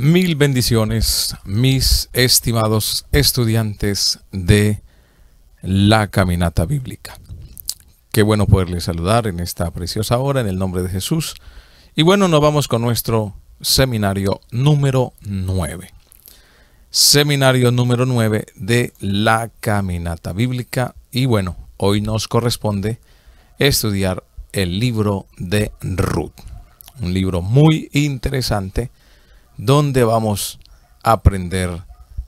Mil bendiciones, mis estimados estudiantes de la caminata bíblica. Qué bueno poderles saludar en esta preciosa hora en el nombre de Jesús. Y bueno, nos vamos con nuestro seminario número 9. Seminario número 9 de la caminata bíblica. Y bueno, hoy nos corresponde estudiar el libro de Ruth. Un libro muy interesante donde vamos a aprender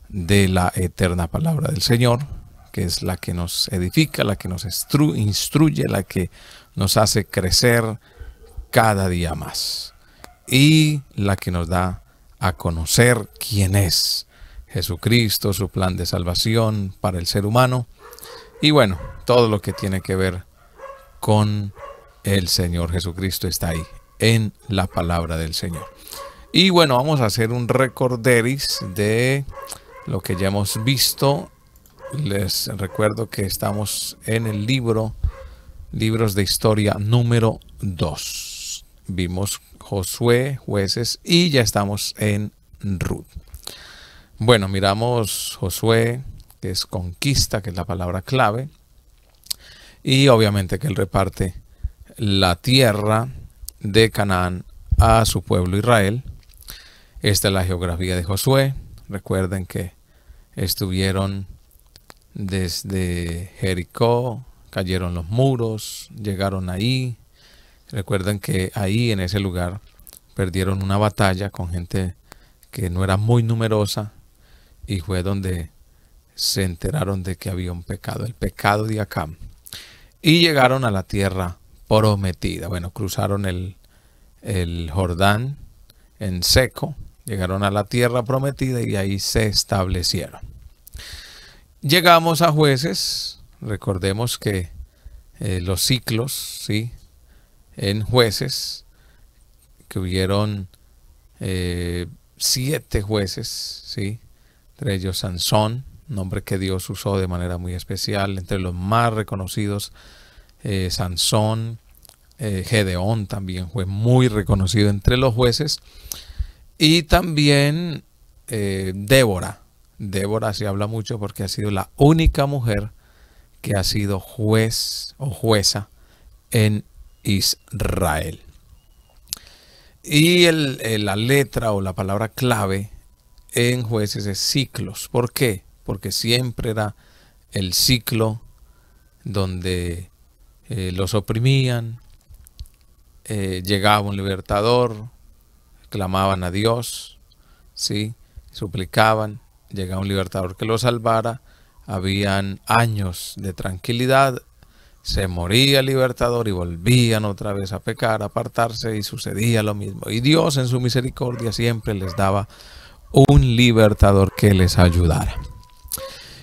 de la eterna palabra del Señor, que es la que nos edifica, la que nos instruye, la que nos hace crecer cada día más y la que nos da a conocer quién es Jesucristo, su plan de salvación para el ser humano y bueno, todo lo que tiene que ver con el Señor Jesucristo está ahí, en la palabra del Señor. Y bueno, vamos a hacer un recorderis de lo que ya hemos visto. Les recuerdo que estamos en el libro, Libros de Historia número 2. Vimos Josué, jueces y ya estamos en Ruth. Bueno, miramos Josué, que es conquista, que es la palabra clave. Y obviamente que él reparte la tierra de Canaán a su pueblo Israel. Esta es la geografía de Josué. Recuerden que estuvieron desde Jericó, cayeron los muros, llegaron ahí. Recuerden que ahí en ese lugar perdieron una batalla con gente que no era muy numerosa y fue donde se enteraron de que había un pecado, el pecado de Acam. Y llegaron a la tierra prometida. Bueno, cruzaron el, el Jordán en seco Llegaron a la tierra prometida y ahí se establecieron. Llegamos a jueces. Recordemos que eh, los ciclos, ¿sí? En jueces, que hubieron eh, siete jueces, ¿sí? Entre ellos Sansón, nombre que Dios usó de manera muy especial, entre los más reconocidos, eh, Sansón, Gedeón también fue muy reconocido entre los jueces. Y también eh, Débora. Débora se habla mucho porque ha sido la única mujer que ha sido juez o jueza en Israel. Y el, eh, la letra o la palabra clave en jueces es ciclos. ¿Por qué? Porque siempre era el ciclo donde eh, los oprimían, llegaba un libertador, clamaban a Dios, ¿sí? suplicaban, llegaba un libertador que los salvara, habían años de tranquilidad, se moría el libertador y volvían otra vez a pecar, apartarse y sucedía lo mismo. Y Dios en su misericordia siempre les daba un libertador que les ayudara.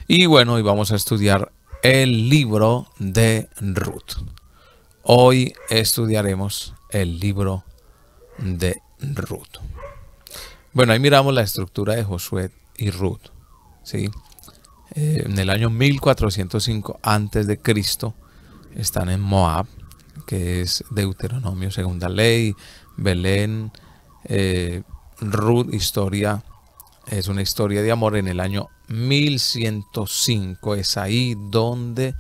Y bueno, hoy vamos a estudiar el libro de Ruth. Hoy estudiaremos el libro de Ruth. Bueno, ahí miramos la estructura de Josué y Ruth. ¿sí? Eh, en el año 1405 a.C. están en Moab, que es Deuteronomio, Segunda Ley, Belén, eh, Ruth, historia, es una historia de amor. En el año 1105 es ahí donde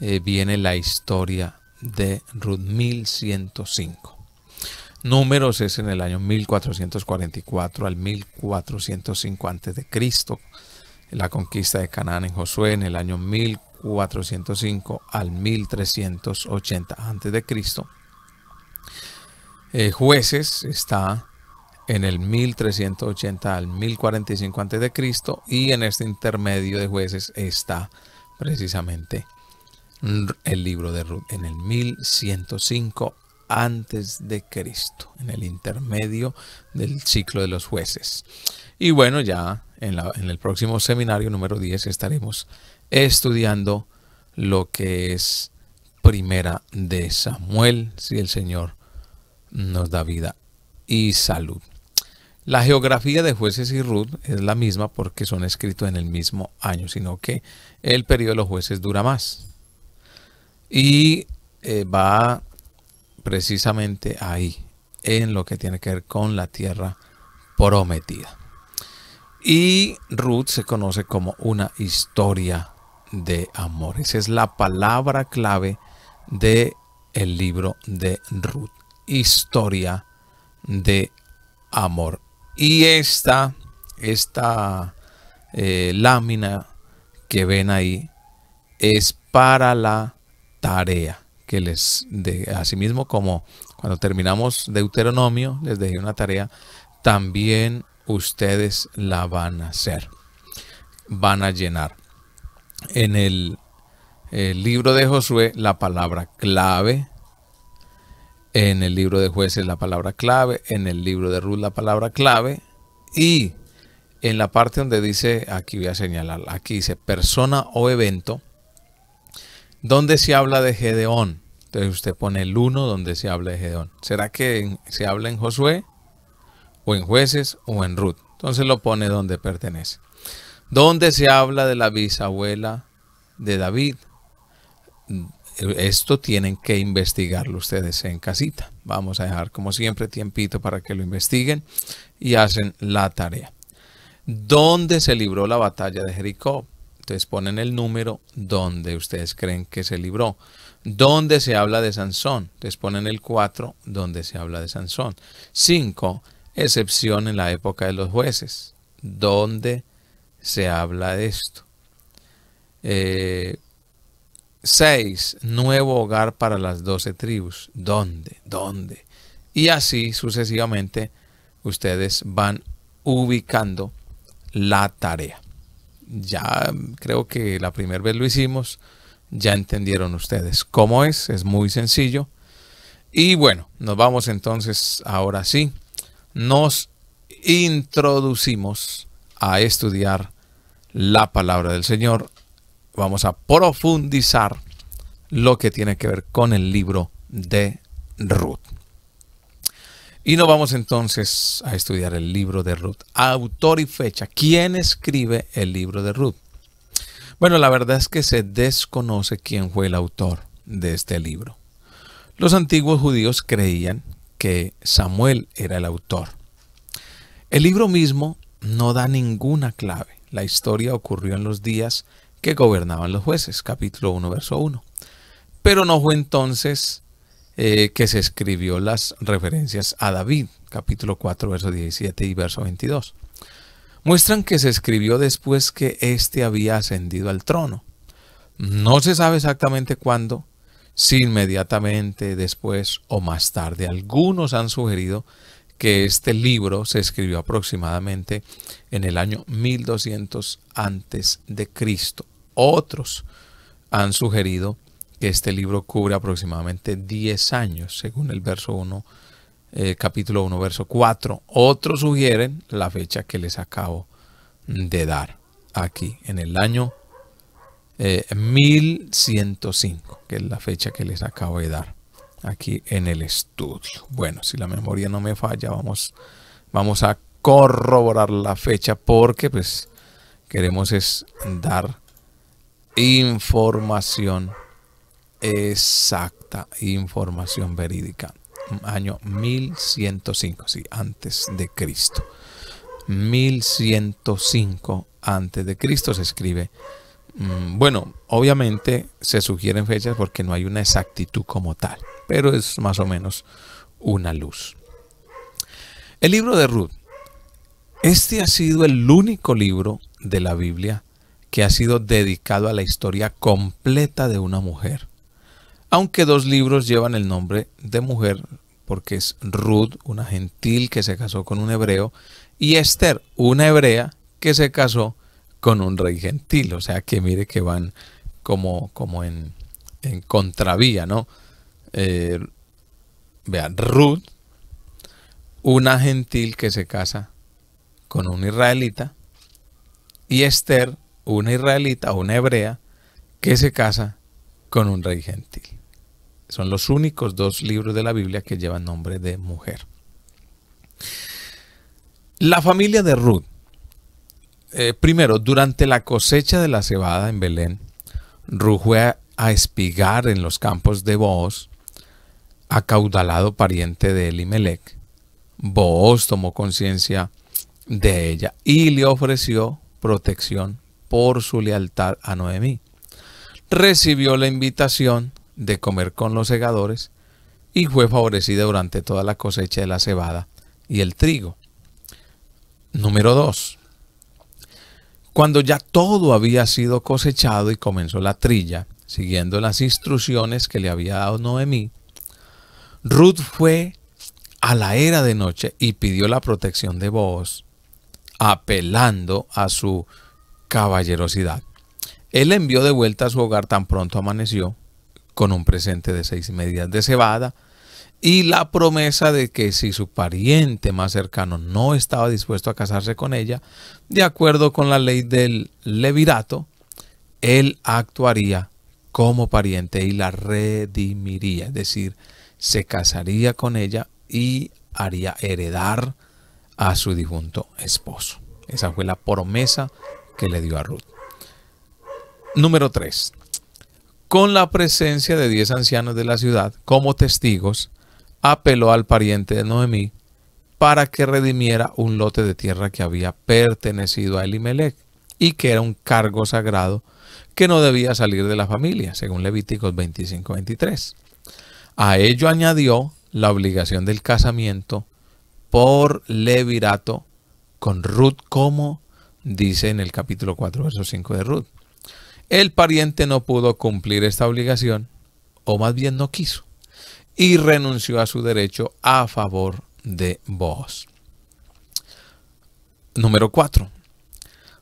eh, viene la historia de Ruth 1105 números es en el año 1444 al 1405 Cristo, La conquista de Canaán en Josué en el año 1405 al 1380 a.C. Eh, jueces está en el 1380 al 1045 Cristo y en este intermedio de jueces está precisamente el libro de Ruth en el 1105 antes de Cristo, en el intermedio del ciclo de los jueces. Y bueno, ya en, el próximo seminario número 10 estaremos estudiando lo que es primera de Samuel, si el Señor nos da vida y salud. La geografía de jueces y Ruth es la misma porque son escritos en el mismo año, sino que el periodo de los jueces dura más. Y eh, va va precisamente ahí, en lo que tiene que ver con la tierra prometida. Y Ruth se conoce como una historia de amor. Esa es la palabra clave de el libro de Ruth. Historia de amor. Y esta, esta eh, lámina que ven ahí es para la tarea que les de, asimismo como cuando terminamos Deuteronomio, les dejé una tarea, también ustedes la van a hacer, van a llenar. En el, el libro de Josué, la palabra clave en el libro de jueces la palabra clave, en el libro de Ruth la palabra clave y en la parte donde dice, aquí voy a señalar, aquí dice persona o evento, ¿Dónde se habla de Gedeón? Entonces usted pone el 1 donde se habla de Gedeón. ¿Será que se habla en Josué? ¿O en jueces? ¿O en Ruth? Entonces lo pone donde pertenece. ¿Dónde se habla de la bisabuela de David? Esto tienen que investigarlo ustedes en casita. Vamos a dejar como siempre tiempito para que lo investiguen y hacen la tarea. ¿Dónde se libró la batalla de Jericó? Ustedes ponen el número donde ustedes creen que se libró. Donde se habla de Sansón. Ustedes ponen el 4 donde se habla de Sansón. 5. Excepción en la época de los jueces. Donde se habla de esto. 6. Eh, nuevo hogar para las 12 tribus. ¿Dónde? ¿Dónde? Y así sucesivamente ustedes van ubicando la tarea ya creo que la primera vez lo hicimos, ya entendieron ustedes cómo es, es muy sencillo. Y bueno, nos vamos entonces ahora sí, nos introducimos a estudiar la palabra del Señor. Vamos a profundizar lo que tiene que ver con el libro de Ruth. Y nos vamos entonces a estudiar el libro de Ruth. Autor y fecha. ¿Quién escribe el libro de Ruth? Bueno, la verdad es que se desconoce quién fue el autor de este libro. Los antiguos judíos creían que Samuel era el autor. El libro mismo no da ninguna clave. La historia ocurrió en los días que gobernaban los jueces, capítulo 1, verso 1. Pero no fue entonces eh, que se escribió las referencias a David, capítulo 4, verso 17 y verso 22, muestran que se escribió después que éste había ascendido al trono. No se sabe exactamente cuándo, si inmediatamente después o más tarde. Algunos han sugerido que este libro se escribió aproximadamente en el año 1200 antes de Cristo. Otros han sugerido que este libro cubre aproximadamente 10 años, según el verso 1, eh, capítulo 1, verso 4. Otros sugieren la fecha que les acabo de dar aquí, en el año 1105, eh, que es la fecha que les acabo de dar aquí en el estudio. Bueno, si la memoria no me falla, vamos, vamos a corroborar la fecha porque pues queremos es dar información exacta, información verídica. Año 1105, sí, antes de Cristo. 1105 antes de Cristo se escribe. Mm, bueno, obviamente se sugieren fechas porque no hay una exactitud como tal, pero es más o menos una luz. El libro de Ruth. Este ha sido el único libro de la Biblia que ha sido dedicado a la historia completa de una mujer aunque dos libros llevan el nombre de mujer, porque es Ruth, una gentil que se casó con un hebreo, y Esther, una hebrea que se casó con un rey gentil. O sea que mire que van como, como en, contravía, ¿no? Eh, vean, Ruth, una gentil que se casa con un israelita, y Esther, una israelita, una hebrea, que se casa con un rey gentil. Son los únicos dos libros de la Biblia que llevan nombre de mujer. La familia de Ruth. Eh, primero, durante la cosecha de la cebada en Belén, Ruth fue a espigar en los campos de Booz, acaudalado pariente de Elimelech. Booz tomó conciencia de ella y le ofreció protección por su lealtad a Noemí. Recibió la invitación de comer con los segadores y fue favorecida durante toda la cosecha de la cebada y el trigo. Número 2. Cuando ya todo había sido cosechado y comenzó la trilla, siguiendo las instrucciones que le había dado Noemí, Ruth fue a la era de noche y pidió la protección de Boaz, apelando a su caballerosidad. Él envió de vuelta a su hogar tan pronto amaneció con un presente de seis medidas de cebada y la promesa de que si su pariente más cercano no estaba dispuesto a casarse con ella, de acuerdo con la ley del levirato, él actuaría como pariente y la redimiría, es decir, se casaría con ella y haría heredar a su difunto esposo. Esa fue la promesa que le dio a Ruth. Número 3 con la presencia de diez ancianos de la ciudad como testigos, apeló al pariente de Noemí para que redimiera un lote de tierra que había pertenecido a Elimelech y que era un cargo sagrado que no debía salir de la familia, según Levíticos 25-23. A ello añadió la obligación del casamiento por levirato con Ruth, como dice en el capítulo 4, verso 5 de Ruth el pariente no pudo cumplir esta obligación, o más bien no quiso, y renunció a su derecho a favor de Boaz. Número 4.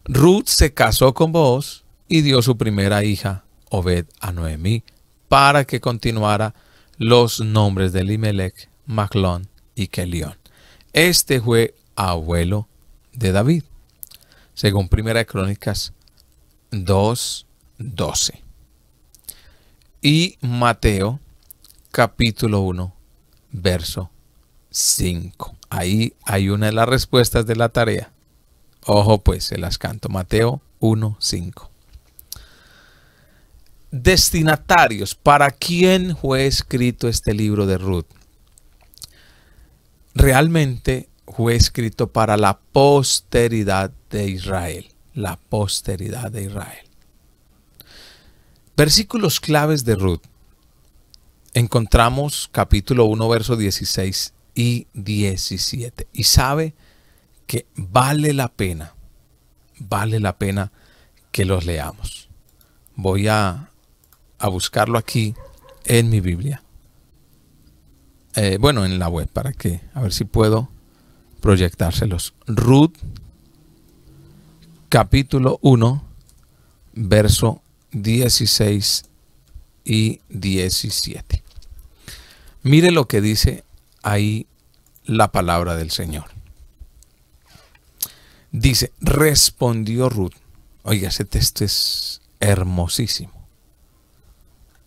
Ruth se casó con Boaz y dio su primera hija, Obed, a Noemí, para que continuara los nombres de Limelech, Maclón y Kelión. Este fue abuelo de David. Según Primera de Crónicas 2, 12. Y Mateo capítulo 1, verso 5. Ahí hay una de las respuestas de la tarea. Ojo pues, se las canto. Mateo 1, 5. Destinatarios, ¿para quién fue escrito este libro de Ruth? Realmente fue escrito para la posteridad de Israel, la posteridad de Israel. Versículos claves de Ruth. Encontramos capítulo 1, verso 16 y 17. Y sabe que vale la pena, vale la pena que los leamos. Voy a, buscarlo aquí en mi Biblia. Eh, bueno, en la web, para que, a ver si puedo proyectárselos. Ruth, capítulo 1, verso 16 y 17. Mire lo que dice ahí la palabra del Señor. Dice, respondió Ruth. Oiga, ese texto es hermosísimo.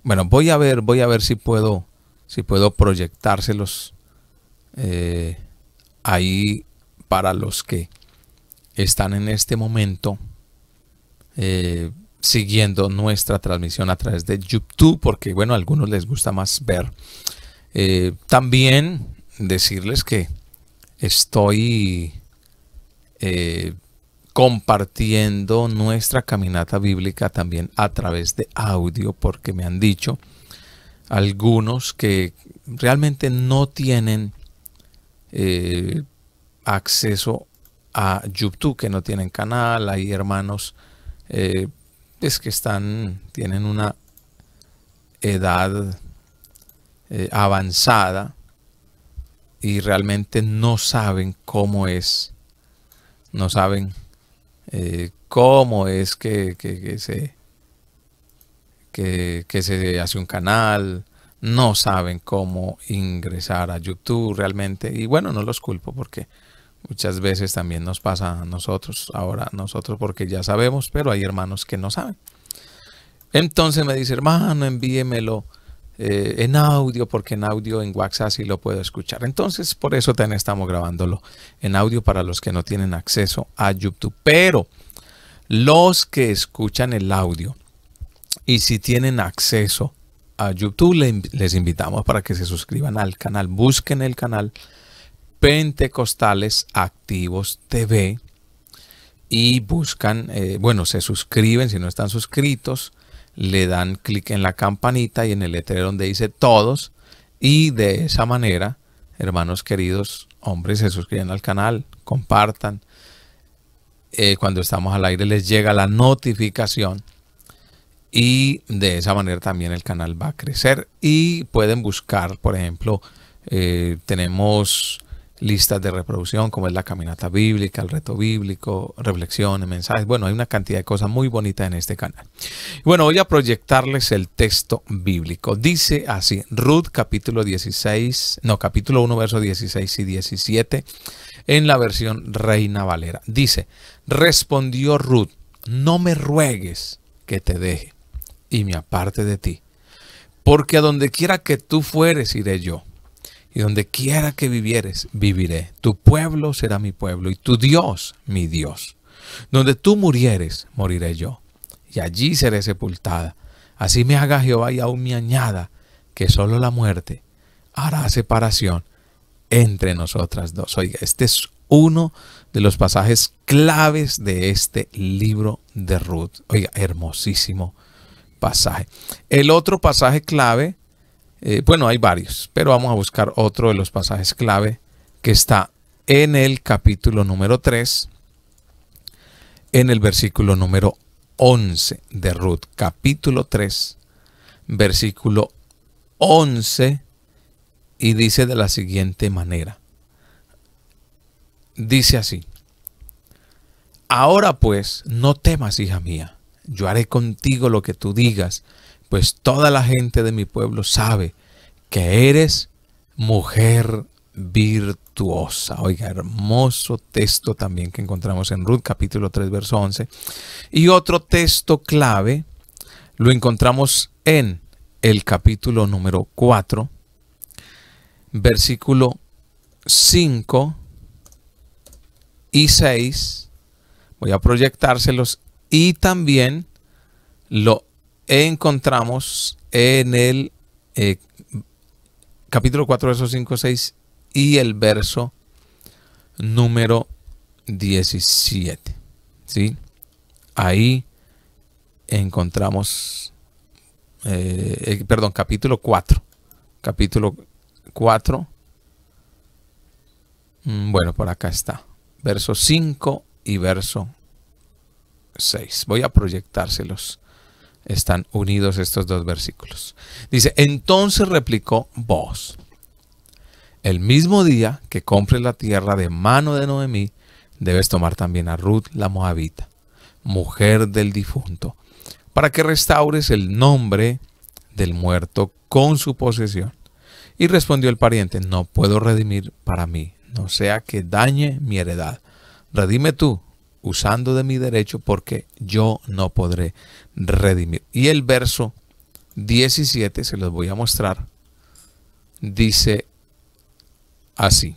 Bueno, voy a ver, voy a ver si puedo, si puedo proyectárselos eh, ahí para los que están en este momento eh, siguiendo nuestra transmisión a través de YouTube, porque bueno, a algunos les gusta más ver. Eh, también decirles que estoy eh, compartiendo nuestra caminata bíblica también a través de audio, porque me han dicho algunos que realmente no tienen eh, acceso a YouTube, que no tienen canal, hay hermanos eh, es que están, tienen una edad eh, avanzada y realmente no saben cómo es, no saben eh, cómo es que, que, se, que se hace un canal, no saben cómo ingresar a YouTube realmente y bueno, no los culpo porque Muchas veces también nos pasa a nosotros, ahora nosotros porque ya sabemos, pero hay hermanos que no saben. Entonces me dice, hermano, envíemelo eh, en audio, porque en audio en WhatsApp sí lo puedo escuchar. Entonces, por eso también estamos grabándolo en audio para los que no tienen acceso a YouTube. Pero los que escuchan el audio y si tienen acceso a YouTube, les invitamos para que se suscriban al canal, busquen el canal Pentecostales Activos TV y buscan, eh, bueno, se suscriben si no están suscritos, le dan clic en la campanita y en el letrero donde dice todos y de esa manera, hermanos queridos, hombres, se suscriben al canal, compartan. Eh, cuando estamos al aire les llega la notificación y de esa manera también el canal va a crecer y pueden buscar, por ejemplo, eh, tenemos listas de reproducción como es la caminata bíblica, el reto bíblico, reflexiones, mensajes. Bueno, hay una cantidad de cosas muy bonitas en este canal. Bueno, voy a proyectarles el texto bíblico. Dice así, Ruth capítulo 16, no, capítulo 1, verso 16 y 17, en la versión Reina Valera. Dice, respondió Ruth, no me ruegues que te deje y me aparte de ti, porque a donde quiera que tú fueres iré yo y donde quiera que vivieres, viviré. Tu pueblo será mi pueblo y tu Dios mi Dios. Donde tú murieres, moriré yo, y allí seré sepultada. Así me haga Jehová y aún me añada que solo la muerte hará separación entre nosotras dos. Oiga, este es uno de los pasajes claves de este libro de Ruth. Oiga, hermosísimo pasaje. El otro pasaje clave eh, bueno, hay varios, pero vamos a buscar otro de los pasajes clave que está en el capítulo número 3, en el versículo número 11 de Ruth, capítulo 3, versículo 11, y dice de la siguiente manera. Dice así, ahora pues, no temas, hija mía, yo haré contigo lo que tú digas pues toda la gente de mi pueblo sabe que eres mujer virtuosa. Oiga, hermoso texto también que encontramos en Ruth capítulo 3 verso 11. Y otro texto clave lo encontramos en el capítulo número 4, versículo 5 y 6. Voy a proyectárselos y también lo encontramos en el eh, capítulo 4, verso 5, 6 y el verso número 17. Ahí encontramos, eh, eh, perdón, capítulo 4. Capítulo 4. Mm, bueno, por acá está. Verso 5 y verso 6. Voy a proyectárselos están unidos estos dos versículos. Dice, entonces replicó vos, el mismo día que compres la tierra de mano de Noemí, debes tomar también a Ruth la Moabita, mujer del difunto, para que restaures el nombre del muerto con su posesión. Y respondió el pariente, no puedo redimir para mí, no sea que dañe mi heredad. Redime tú, usando de mi derecho porque yo no podré redimir. Y el verso 17, se los voy a mostrar, dice así.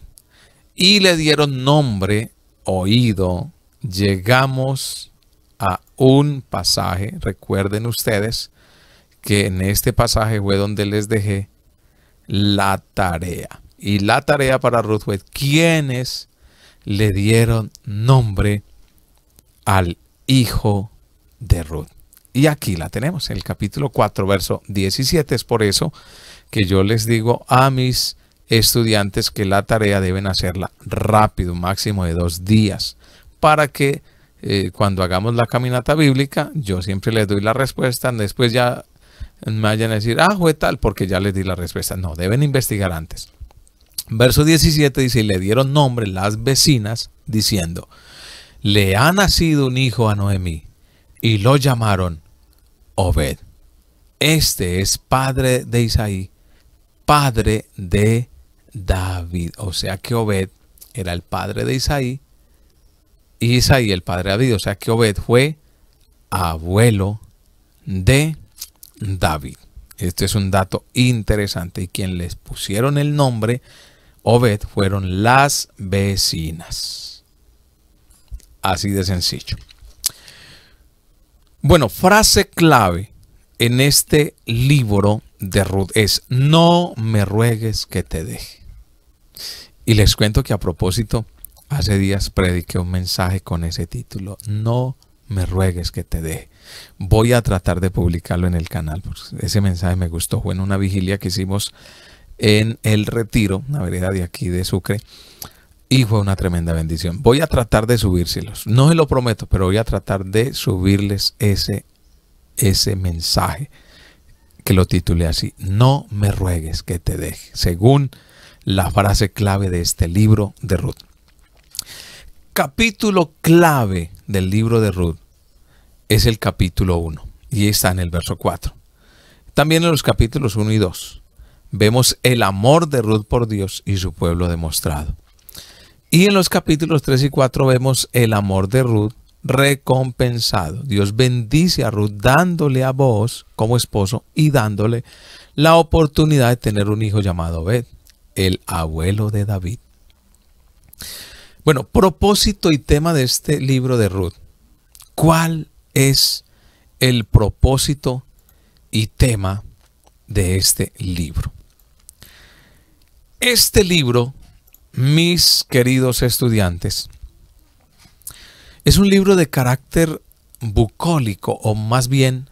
Y le dieron nombre, oído, llegamos a un pasaje. Recuerden ustedes que en este pasaje fue donde les dejé la tarea. Y la tarea para Ruth fue quienes le dieron nombre, al hijo de Ruth. Y aquí la tenemos, en el capítulo 4, verso 17. Es por eso que yo les digo a mis estudiantes que la tarea deben hacerla rápido, máximo de dos días, para que eh, cuando hagamos la caminata bíblica, yo siempre les doy la respuesta, después ya me vayan a decir, ah, fue tal, porque ya les di la respuesta. No, deben investigar antes. Verso 17 dice, y le dieron nombre las vecinas, diciendo, le ha nacido un hijo a Noemí, y lo llamaron Obed. Este es padre de Isaí, padre de David. O sea que Obed era el padre de Isaí, y Isaí el padre de David. O sea que Obed fue abuelo de David. Este es un dato interesante. Y quien les pusieron el nombre Obed fueron las vecinas. Así de sencillo. Bueno, frase clave en este libro de Ruth es, no me ruegues que te deje. Y les cuento que a propósito, hace días prediqué un mensaje con ese título, no me ruegues que te deje. Voy a tratar de publicarlo en el canal, porque ese mensaje me gustó. Fue en una vigilia que hicimos en el retiro, la vereda de aquí de Sucre, y fue una tremenda bendición. Voy a tratar de subírselos. No se lo prometo, pero voy a tratar de subirles ese, ese mensaje que lo titulé así. No me ruegues que te deje. Según la frase clave de este libro de Ruth. Capítulo clave del libro de Ruth es el capítulo 1 y está en el verso 4. También en los capítulos 1 y 2 vemos el amor de Ruth por Dios y su pueblo demostrado. Y en los capítulos 3 y 4 vemos el amor de Ruth recompensado. Dios bendice a Ruth dándole a vos como esposo y dándole la oportunidad de tener un hijo llamado Bet, el abuelo de David. Bueno, propósito y tema de este libro de Ruth. ¿Cuál es el propósito y tema de este libro? Este libro mis queridos estudiantes. Es un libro de carácter bucólico o más bien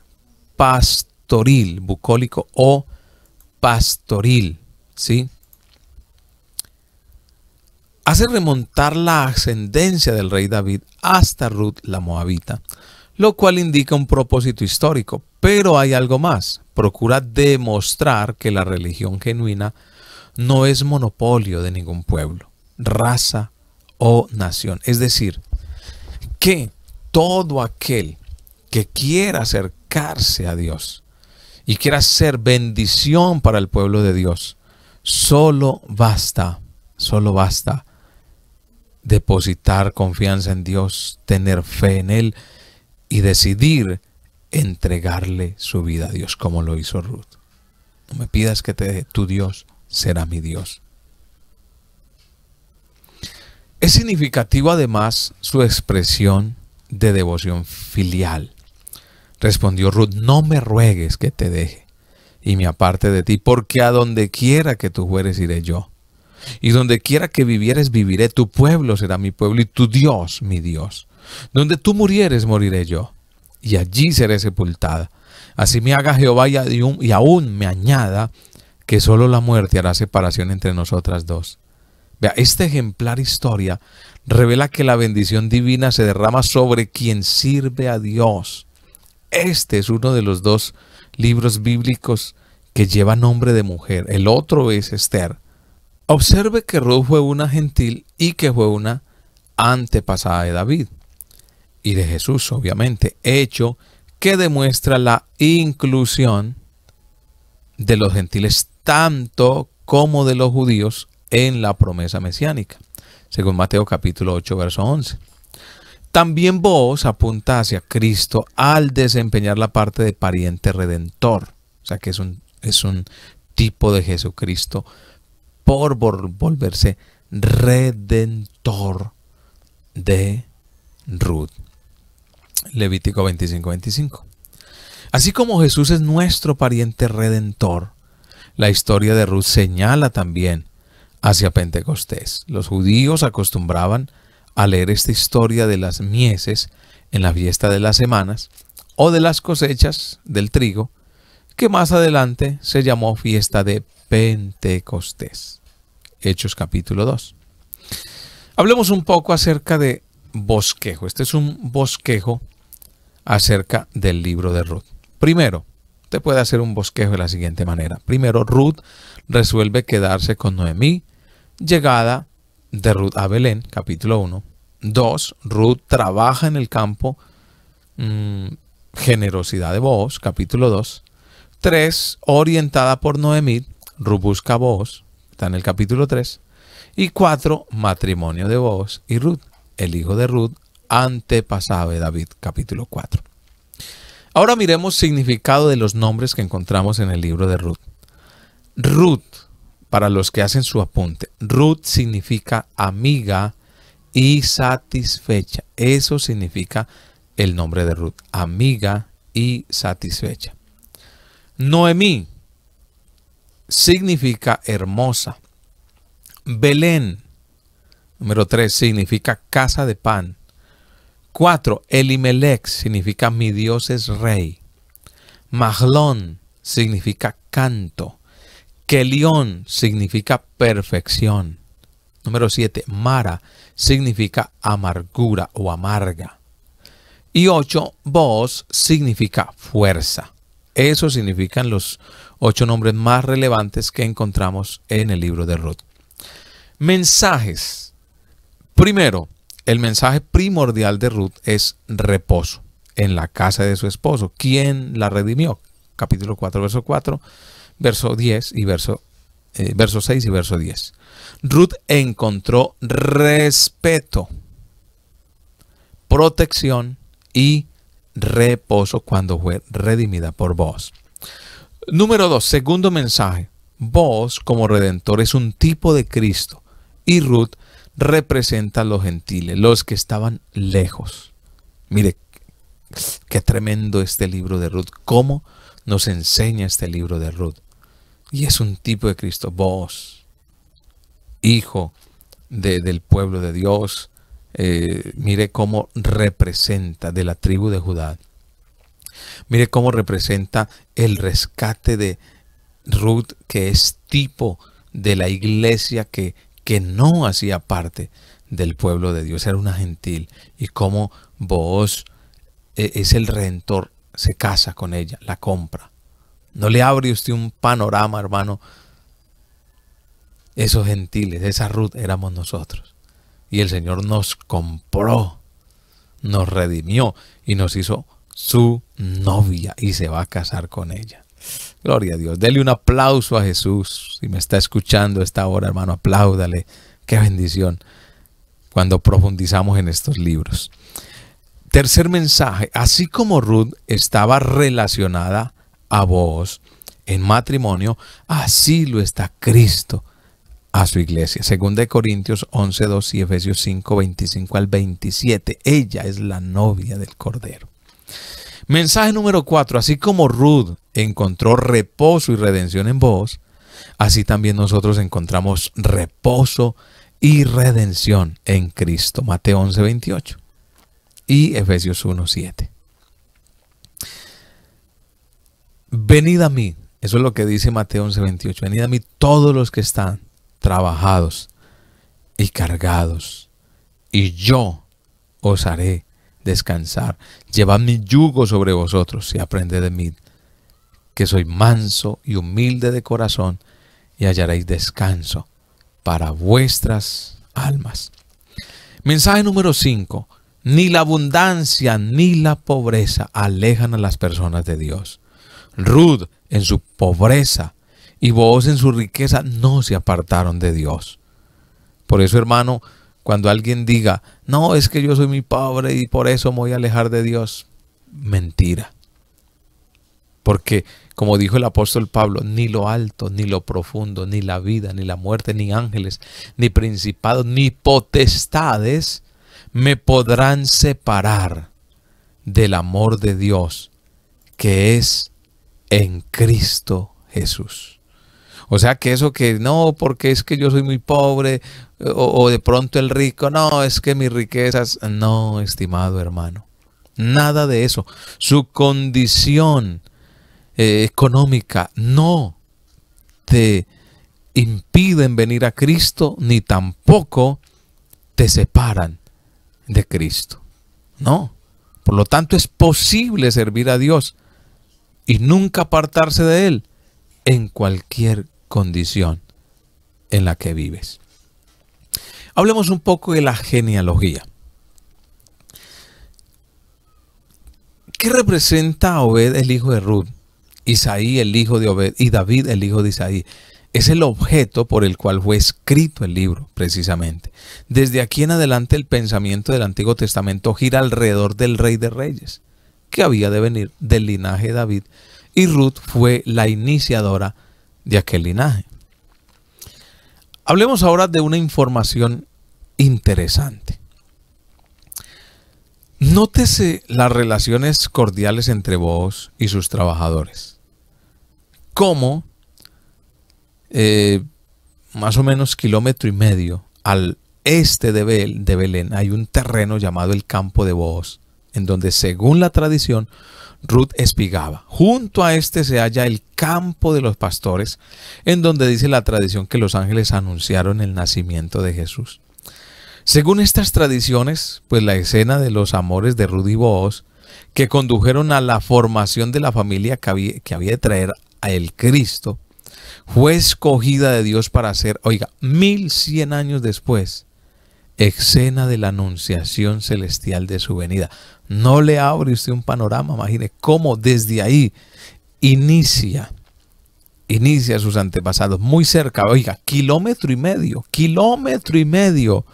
pastoril, bucólico o pastoril, ¿sí? Hace remontar la ascendencia del rey David hasta Ruth la Moabita, lo cual indica un propósito histórico, pero hay algo más, procura demostrar que la religión genuina no es monopolio de ningún pueblo, raza o nación. Es decir, que todo aquel que quiera acercarse a Dios y quiera ser bendición para el pueblo de Dios, solo basta, solo basta depositar confianza en Dios, tener fe en Él y decidir entregarle su vida a Dios como lo hizo Ruth. No me pidas que te dé tu Dios, será mi Dios. Es significativo además su expresión de devoción filial. Respondió Ruth, no me ruegues que te deje y me aparte de ti, porque a donde quiera que tú fueres iré yo. Y donde quiera que vivieres viviré, tu pueblo será mi pueblo y tu Dios mi Dios. Donde tú murieres moriré yo, y allí seré sepultada. Así me haga Jehová y aún me añada que solo la muerte hará separación entre nosotras dos. Vea, esta ejemplar historia revela que la bendición divina se derrama sobre quien sirve a Dios. Este es uno de los dos libros bíblicos que lleva nombre de mujer. El otro es Esther. Observe que Ruth fue una gentil y que fue una antepasada de David y de Jesús, obviamente, hecho que demuestra la inclusión de los gentiles tanto como de los judíos en la promesa mesiánica, según Mateo capítulo 8, verso 11. También vos apunta hacia Cristo al desempeñar la parte de pariente redentor, o sea que es un, es un tipo de Jesucristo por volverse redentor de Ruth. Levítico 25, 25. Así como Jesús es nuestro pariente redentor, la historia de Ruth señala también hacia Pentecostés. Los judíos acostumbraban a leer esta historia de las mieses en la fiesta de las semanas o de las cosechas del trigo, que más adelante se llamó fiesta de Pentecostés. Hechos capítulo 2. Hablemos un poco acerca de bosquejo. Este es un bosquejo acerca del libro de Ruth. Primero, puede hacer un bosquejo de la siguiente manera. Primero, Ruth resuelve quedarse con Noemí. Llegada de Ruth a Belén, capítulo 1. 2. Ruth trabaja en el campo. Mm, generosidad de Boaz, capítulo 2. 3. Orientada por Noemí. Ruth busca a Boaz. Está en el capítulo 3. Y 4. Matrimonio de Boaz y Ruth. El hijo de Ruth, antepasado de David, capítulo 4. Ahora miremos significado de los nombres que encontramos en el libro de Ruth. Ruth, para los que hacen su apunte, Ruth significa amiga y satisfecha. Eso significa el nombre de Ruth, amiga y satisfecha. Noemí significa hermosa. Belén, número 3, significa casa de pan. Cuatro, Elimelech significa mi Dios es rey. Mahlon significa canto. Kelión significa perfección. Número siete, Mara significa amargura o amarga. Y ocho, Voz significa fuerza. Eso significan los ocho nombres más relevantes que encontramos en el libro de Ruth. Mensajes. Primero, el mensaje primordial de Ruth es reposo en la casa de su esposo. ¿Quién la redimió? Capítulo 4, verso 4, verso 10 y verso, eh, verso 6 y verso 10. Ruth encontró respeto, protección y reposo cuando fue redimida por vos. Número 2. Segundo mensaje. Vos como redentor es un tipo de Cristo y Ruth representa a los gentiles, los que estaban lejos. Mire, qué tremendo este libro de Ruth, cómo nos enseña este libro de Ruth. Y es un tipo de Cristo, vos, hijo del pueblo de Dios. Eh, mire cómo representa de la tribu de Judá. Mire cómo representa el rescate de Ruth, que es tipo de la iglesia que que no hacía parte del pueblo de Dios, era una gentil, y como vos e, es el redentor, se casa con ella, la compra. ¿No le abre usted un panorama, hermano? Esos gentiles, esa Ruth éramos nosotros. Y el Señor nos compró, nos redimió y nos hizo su novia y se va a casar con ella. Gloria a Dios. Dele un aplauso a Jesús. Si me está escuchando esta hora, hermano, apláudale. Qué bendición cuando profundizamos en estos libros. Tercer mensaje, así como Ruth estaba relacionada a vos en matrimonio, así lo está Cristo a su iglesia. Según de Corintios 11, 2 y Efesios 5, 25 al 27, ella es la novia del Cordero. Mensaje número 4. así como Ruth encontró reposo y redención en vos, así también nosotros encontramos reposo y redención en Cristo. Mateo 11, 28 y Efesios 1, 7. Venid a mí, eso es lo que dice Mateo 11, 28. Venid a mí todos los que están trabajados y cargados, y yo os haré descansar. Llevad mi yugo sobre vosotros y aprended de mí, que soy manso y humilde de corazón, y hallaréis descanso para vuestras almas. Mensaje número 5. Ni la abundancia ni la pobreza alejan a las personas de Dios. rud en su pobreza y vos en su riqueza no se apartaron de Dios. Por eso, hermano, cuando alguien diga, no, es que yo soy muy pobre y por eso me voy a alejar de Dios. Mentira. Porque, como dijo el apóstol Pablo, ni lo alto, ni lo profundo, ni la vida, ni la muerte, ni ángeles, ni principados, ni potestades me podrán separar del amor de Dios que es en Cristo Jesús. O sea que eso que no, porque es que yo soy muy pobre, o, de pronto el rico, no, es que mis riquezas, no, estimado hermano, nada de eso. Su condición eh, económica no te impiden venir a Cristo, ni tampoco te separan de Cristo. No. Por lo tanto, es posible servir a Dios y nunca apartarse de Él en cualquier condición en la que vives. Hablemos un poco de la genealogía. ¿Qué representa a Obed el hijo de Ruth, Isaí el hijo de Obed y David el hijo de Isaí? Es el objeto por el cual fue escrito el libro, precisamente. Desde aquí en adelante el pensamiento del Antiguo Testamento gira alrededor del rey de reyes, que había de venir del linaje de David, y Ruth fue la iniciadora de de aquel linaje. Hablemos ahora de una información interesante. Nótese las relaciones cordiales entre vos y sus trabajadores. Como eh, más o menos kilómetro y medio al este de, Belén hay un terreno llamado el Campo de Boaz, en donde según la tradición Ruth espigaba. Junto a este se halla el campo de los pastores, en donde dice la tradición que los ángeles anunciaron el nacimiento de Jesús. Según estas tradiciones, pues la escena de los amores de Ruth y Boaz, que condujeron a la formación de la familia que había, que había de traer a el Cristo, fue escogida de Dios para hacer oiga, mil cien años después, escena de la anunciación celestial de su venida. No le abre usted un panorama, imagine cómo desde ahí inicia, inicia sus antepasados, muy cerca, oiga, kilómetro y medio, kilómetro y medio.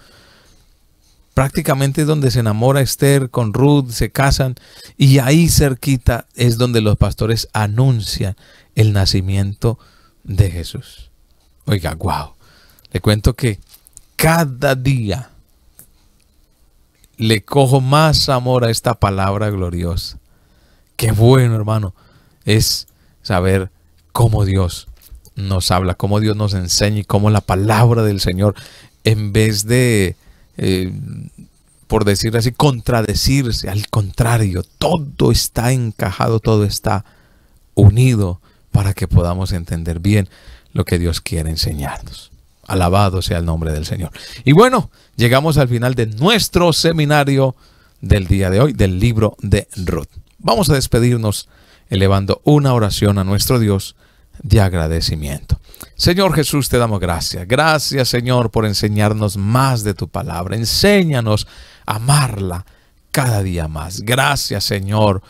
Prácticamente es donde se enamora Esther con Ruth, se casan y ahí cerquita es donde los pastores anuncian el nacimiento de Jesús. Oiga, wow. Le cuento que cada día le cojo más amor a esta palabra gloriosa. Qué bueno, hermano, es saber cómo Dios nos habla, cómo Dios nos enseña y cómo la palabra del Señor, en vez de, eh, por decir así, contradecirse, al contrario, todo está encajado, todo está unido para que podamos entender bien lo que Dios quiere enseñarnos. Alabado sea el nombre del Señor. Y bueno, llegamos al final de nuestro seminario del día de hoy, del libro de Ruth. Vamos a despedirnos elevando una oración a nuestro Dios de agradecimiento. Señor Jesús, te damos gracias. Gracias, Señor, por enseñarnos más de tu palabra. Enséñanos a amarla cada día más. Gracias, Señor,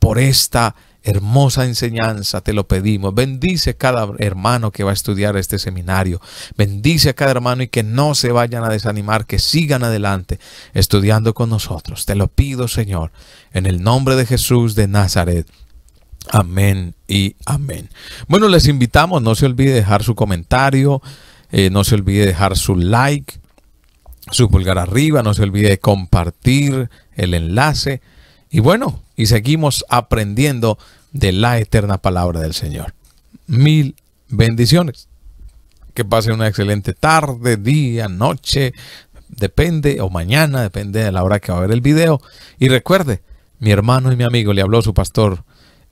por esta Hermosa enseñanza, te lo pedimos. Bendice a cada hermano que va a estudiar este seminario. Bendice a cada hermano y que no se vayan a desanimar, que sigan adelante estudiando con nosotros. Te lo pido, Señor, en el nombre de Jesús de Nazaret. Amén y amén. Bueno, les invitamos, no se olvide dejar su comentario, eh, no se olvide dejar su like, su pulgar arriba, no se olvide compartir el enlace. Y bueno, y seguimos aprendiendo de la eterna palabra del Señor. Mil bendiciones. Que pase una excelente tarde, día, noche, depende, o mañana, depende de la hora que va a ver el video. Y recuerde, mi hermano y mi amigo le habló su pastor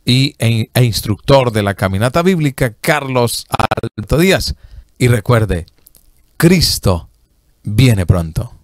y, e, e instructor de la caminata bíblica, Carlos Alto Díaz. Y recuerde, Cristo viene pronto.